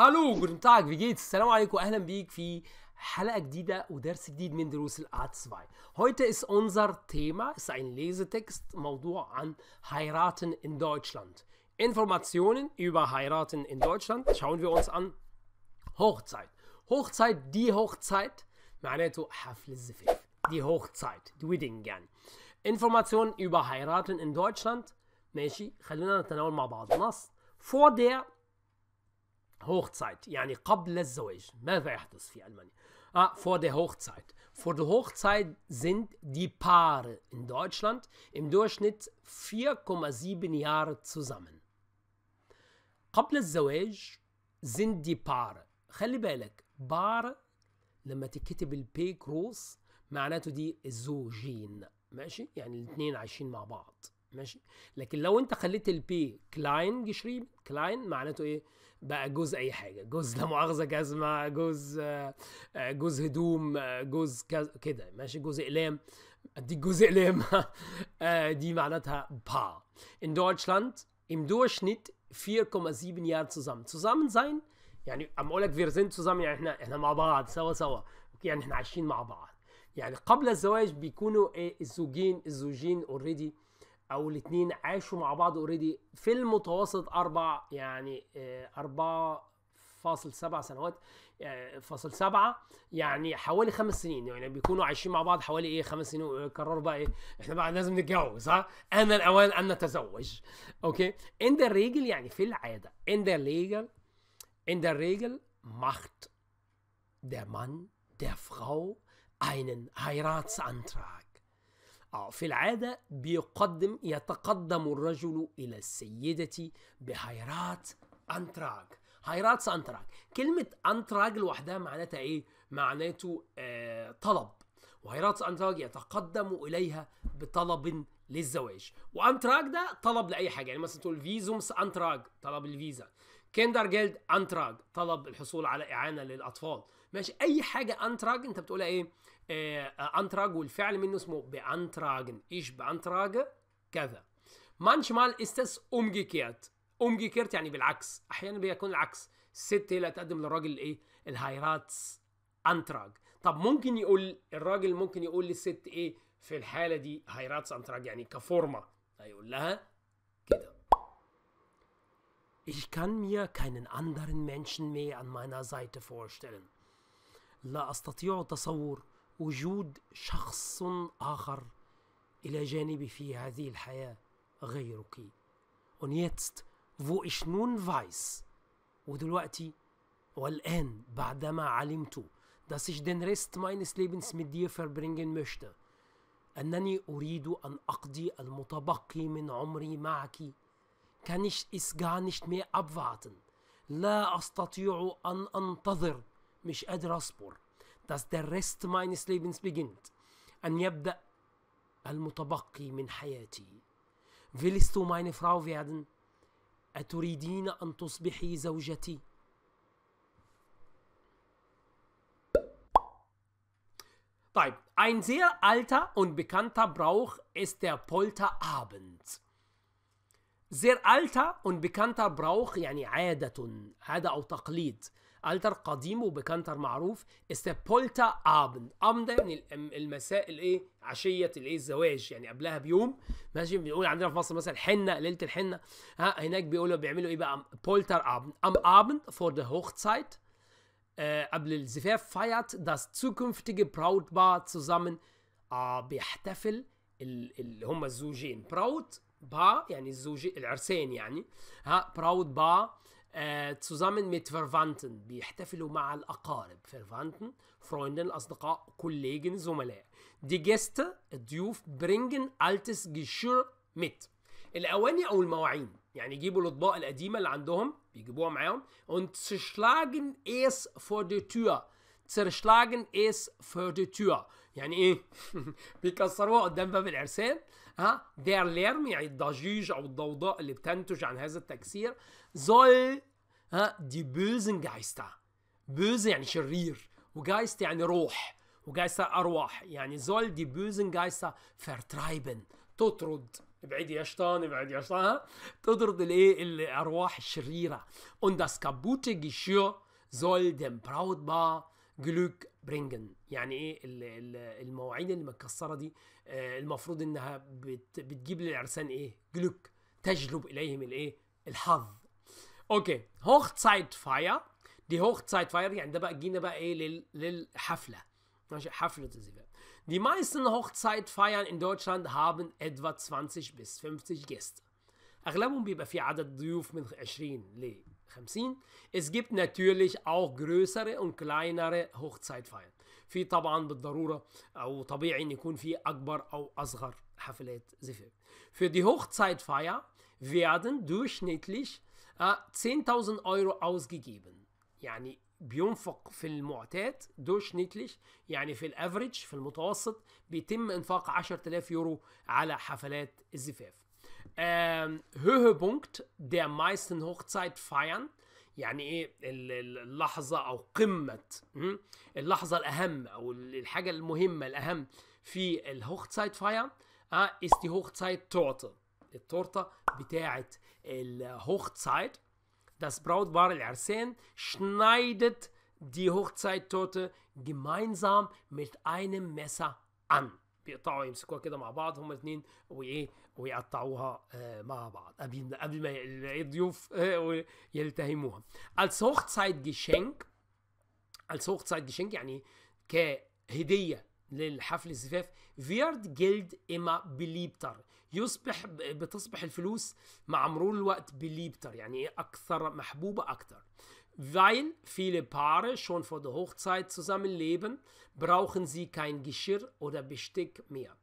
هلو جuten Tag, wie geht's? السلام عليكم اهلا بيك في حلقه جديده ودرس جديد من دروس الارت 2 heute ist unser Thema ist ein Lesetext موضوع عن heiraten in Deutschland Informationen über heiraten in Deutschland schauen wir uns an Hochzeit Hochzeit die Hochzeit معناته حفل الزفاف die Hochzeit die wedding gern Informationen über heiraten in Deutschland ماشي خلينا نتناول مع بعض نص vor der Hochzeit يعني قبل الزواج ماذا يحدث في ألمانيا؟ Ah, vor der Hochzeit. Vor der Hochzeit sind die Paare in Deutschland im Durchschnitt 4,7 Jahre zusammen. قبل الزواج sind die Paare. خلي بالك بار لما تكتب ال P groß, معناته دي الزوجين ماشي يعني الاثنين عايشين مع بعض ماشي لكن لو انت خليت ال P klein geschrieben, klein معناته ايه بقى جوز اي حاجه جوز لا مؤاخذه جزمه جوز آه، جوز هدوم آه، جوز كده ماشي جوز اقلام اديك جوز اقلام آه، دي معناتها با in Deutschland im Durchschnitt 4,7 يار تزام zusammen زين يعني عم اقول لك فيرزين sind يعني احنا احنا مع بعض سوا سوا يعني احنا عايشين مع بعض يعني قبل الزواج بيكونوا ايه الزوجين الزوجين اوريدي او الاثنين عاشوا مع بعض اوريدي في المتوسط اربع يعني آه، اربعة فاصل سبع سنوات آه، فاصل سبعة يعني حوالي خمس سنين يعني بيكونوا عايشين مع بعض حوالي ايه خمس سنين وقرروا بقى ايه احنا بقى لازم نتجوز ها انا الاوان ان نتزوج اوكي ان ذا ريجل يعني في العادة ان ذا ريجل ان ذا ريجل macht der Mann der Frau einen Heiratsantrag. اه في العادة بيقدم يتقدم الرجل إلى السيدة بهيرات أنتراج هيرات أنتراج كلمة أنتراج لوحدها معناتها إيه؟ معناته آه طلب وهيرات أنتراج يتقدم إليها بطلب للزواج وأنتراج ده طلب لأي حاجة يعني مثلا تقول فيزومس أنتراج طلب الفيزا كيندر جيلد أنتراج طلب الحصول على إعانة للأطفال ماشي أي حاجة أنتراج أنت بتقولها إيه؟ آه، انتراج والفعل منه اسمه بانتراجن ايش بانتراج كذا مانشمال استس umgekehrt umgekehrt يعني بالعكس احيانا بيكون العكس الست هي اللي هتقدم للراجل ايه الهايراتس انتراج طب ممكن يقول الراجل ممكن يقول للست ايه في الحاله دي هيراتس انتراج يعني كفورما هيقول لها كده Ich kann mir keinen anderen Menschen mehr an meiner Seite vorstellen. لا أستطيع تصور وجود شخص آخر إلى جانبي في هذه الحياة غيرك und jetzt wo ich nun weiß ودلوقتي والآن بعدما علمت dass ich den Rest meines Lebens mit dir verbringen möchte أنني أريد أن أقضي المتبقي من عمري معك kann ich es gar nicht mehr abwarten لا أستطيع أن أنتظر مش قادر أصبر dass der Rest meines Lebens beginnt. An أن al المتبقي min Hayati. Willst du meine Frau werden? أتريدين an Tusbihi زوجتي؟ طيب Ein sehr alter und bekannter Brauch ist der Polterabend. Sehr alter und bekannter Brauch يعني عادة عادة أو تقليد التر قديم وبكانتر معروف سبولتا ابن ام ده يعني المساء الايه عشيه الايه الزواج يعني قبلها بيوم ماشي بنقول عندنا في مصر مثلا حنه ليله الحنه ها هناك بيقولوا بيعملوا ايه بقى بولتر ابن ام ابن فور ذا هوخزايت قبل الزفاف feiert داس zukünftige براود zusammen آه بيحتفل اللي هم الزوجين براود با يعني الزوج العرسان يعني ها براود با zusammen mit Verwandten بيحتفلوا مع الأقارب Verwandten, Freunden, الأصدقاء, Kollegen, زملاء Die Gäste, الضيوف bringen altes Geschirr mit الأواني أو المواعين يعني يجيبوا الأطباق القديمة اللي عندهم بيجيبوها معاهم und zerschlagen es vor der Tür zerschlagen es vor der Tür يعني إيه بيكسروها قدام باب الارسال ها der Lärm يعني الضجيج أو الضوضاء اللي بتنتج عن هذا التكسير soll ha, die bösen Geister böse يعني شرير وجايست يعني روح Geister Arwah, يعني soll die bösen Geister vertreiben تطرد ابعد يا شيطان ابعد يا شيطان تطرد الايه الارواح الشريره und das kaputte Geschirr soll dem Brautpaar glück bringen يعني ايه المواعين اللي متكسره دي المفروض انها بتجيب للعرسان ايه glück تجلب اليهم الايه الحظ Okay, Hochzeitfeier. Die Hochzeitfeier, die فاير يعني ده بقى جينا بقى Die meisten Hochzeitfeiern in Deutschland haben etwa 20 bis 50 Gäste. أغلبهم بيبقى في عدد ضيوف من 20 ل 50. Es gibt natürlich auch größere und kleinere Hochzeitfeiern. في طبعا بالضرورة أو طبيعي إن يكون في أكبر أو أصغر حفلات زفاف. Für die Hochzeitfeier werden durchschnittlich 10.000 آه، Euro ausgegeben. يعني بينفق في المعتاد durchschnittlich يعني في الافريج في المتوسط بيتم انفاق 10000 يورو على حفلات الزفاف. Ähm, Höhepunkt der meisten Hochzeitfeiern يعني ايه اللحظة او قمة اللحظة الاهم او الحاجة المهمة الاهم في الهوخزايت فاير ist die Hochzeit Torte التورتة بتاعت Hochzeit. Das Brautpaar El schneidet die Hochzeittorte gemeinsam mit einem Messer an. بيقطعوا يمسكوها كده مع بعض هما الاثنين وايه ويقطعوها مع بعض قبل قبل ما الضيوف يلتهموها. Als Hochzeitgeschenk als Hochzeitgeschenk يعني كهديه للحفل الزفاف فيارد جلد إما بليبتر يصبح بتصبح الفلوس مع مرور الوقت بليبتر يعني أكثر محبوبة أكثر Weil viele Paare schon vor der Hochzeit zusammenleben, brauchen sie kein Geschirr oder Besteck mehr.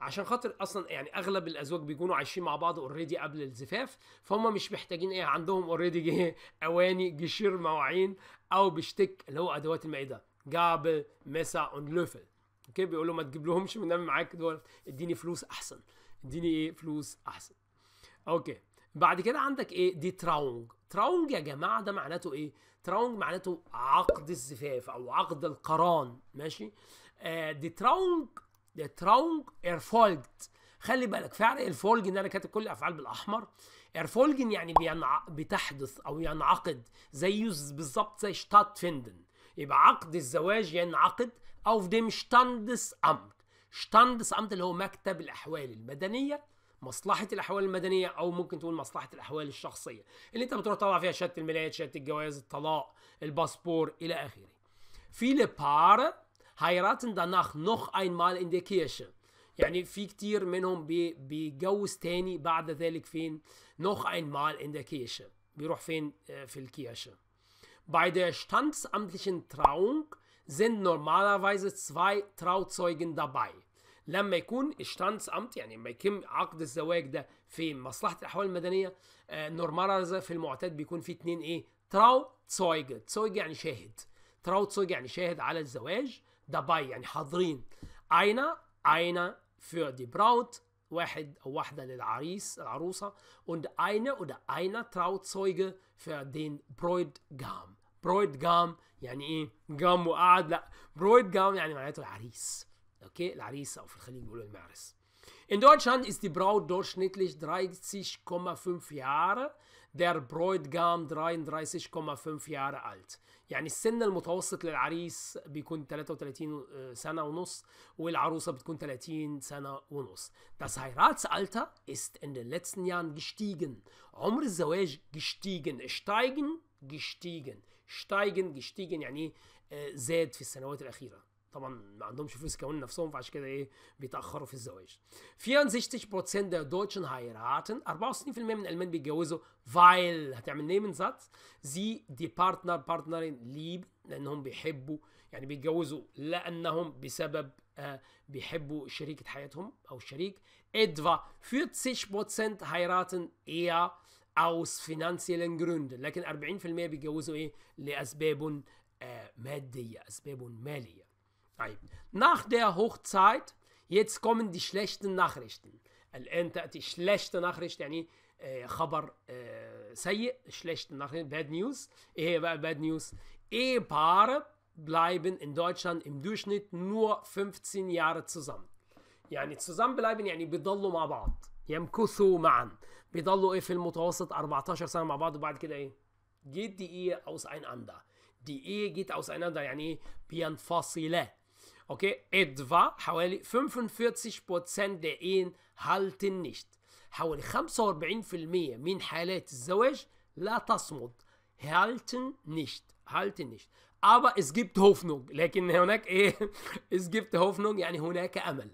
عشان خاطر اصلا يعني اغلب الازواج بيكونوا عايشين مع بعض اوريدي قبل الزفاف فهم مش محتاجين ايه عندهم اوريدي اواني جشير مواعين او بشتك اللي هو ادوات المائده جابل مسا اون لوفل اوكي بيقول له ما تجيب لهمش من معاك دول اديني فلوس احسن اديني ايه فلوس احسن اوكي بعد كده عندك ايه دي تراونج تراونج يا جماعه ده معناته ايه تراونج معناته عقد الزفاف او عقد القران ماشي آه دي تراونج دي تراونج ارفولجت خلي بالك فعل الفولج ان انا كاتب كل الافعال بالاحمر ارفولج يعني بينع... بتحدث او ينعقد زيه بالظبط زي شتات فندن يبقى عقد الزواج ينعقد auf dem Standesamt Standesamt اللي هو مكتب الأحوال المدنية مصلحة الأحوال المدنية أو ممكن تقول مصلحة الأحوال الشخصية اللي أنت بتروح تطلع فيها شهادة الميلاد شهادة الجواز الطلاق الباسبور إلى آخره viele Paare heiraten danach noch einmal in der Kirche يعني في كتير منهم بي بيجوز تاني بعد ذلك فين noch einmal in der Kirche بيروح فين آه، في الكيرشة. bei der standesamtlichen Trauung sind normalerweise zwei Trauzeugen dabei لما يكون امت يعني لما يتم عقد الزواج ده في مصلحه الاحوال المدنيه آه في المعتاد بيكون في اتنين ايه تراو تسويج تسويج يعني شاهد تراو تسويج يعني شاهد على الزواج ده باي يعني حاضرين اينا اينا فور دي براوت واحد او واحده للعريس العروسه und eine oder einer Trauzeuge für den Bräutigam برويد جام يعني ايه جام وقعد لا برويد جام يعني معناته العريس اوكي العريس او في الخليج بيقولوا المعرس In Deutschland ist die Braut durchschnittlich 30,5 Jahre, der Bräutigam 33,5 Jahre alt. يعني السن المتوسط للعريس بيكون 33 آه، سنة ونص والعروسة بتكون 30 سنة ونص. Das Heiratsalter ist in den letzten Jahren gestiegen. عمر الزواج gestiegen. Steigen gestiegen. شتايجن جشتيجن يعني ايه آه، زاد في السنوات الاخيره طبعا ما عندهمش فلوس يكونوا نفسهم فعشان كده ايه بيتاخروا في الزواج 64% der Deutschen heiraten 64% من الالمان بيتجوزوا weil هتعمل نيمن ذات زي دي بارتنر بارتنرين ليب لانهم بيحبوا يعني بيتجوزوا لانهم بسبب آه، بيحبوا شريكة حياتهم او الشريك ادفا 40% heiraten eher aus finanziellen Gründen. لكن 40% بيتجوزوا ايه لاسباب ماديه اسباب ماليه طيب nach der Hochzeit jetzt kommen die schlechten Nachrichten الان تاتي schlechte Nachricht يعني خبر سيء schlechte Nachricht bad news ايه هي بقى bad news Ehepaare bleiben in Deutschland im Durchschnitt nur 15 Jahre zusammen يعني zusammenbleiben يعني بيضلوا مع بعض يمكثوا معا بيضلوا ايه في المتوسط 14 سنه مع بعض وبعد كده ايه جيت دي ايه اوس اين اندا دي ايه جيت اوس اين اندا يعني ايه بينفصلا اوكي ادفا حوالي 45% der Ehen halten nicht حوالي 45% من حالات الزواج لا تصمد هالتن نشت هالتن نشت ابا اس جبت Hoffnung لكن هناك ايه اس جبت Hoffnung يعني هناك امل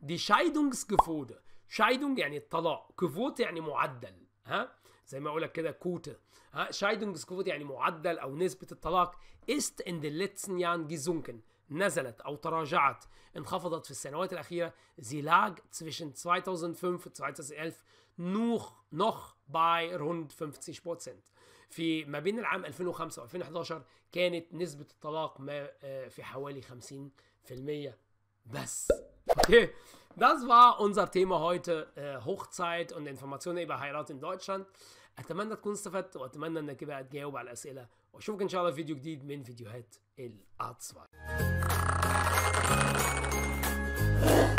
دي شايدونجس جفوده شايدونج يعني الطلاق كفوت يعني معدل ها زي ما اقول لك كده كوتا ها شايدونج كفوت يعني معدل او نسبه الطلاق است ان دي ليتسن يان جيزونكن نزلت او تراجعت انخفضت في السنوات الاخيره زي لاج zwischen 2005 و 2011 نوخ نوخ باي روند 50 في ما بين العام 2005 و 2011 كانت نسبه الطلاق ما آه، في حوالي 50% بس اوكي das war unser Thema heute, Hochzeit und Informationen über Heirat in Deutschland. أتمنى تكون استفدت وأتمنى أنك بقى تجاوب على الأسئلة وأشوفك إن شاء الله في فيديو جديد من فيديوهات الأطفال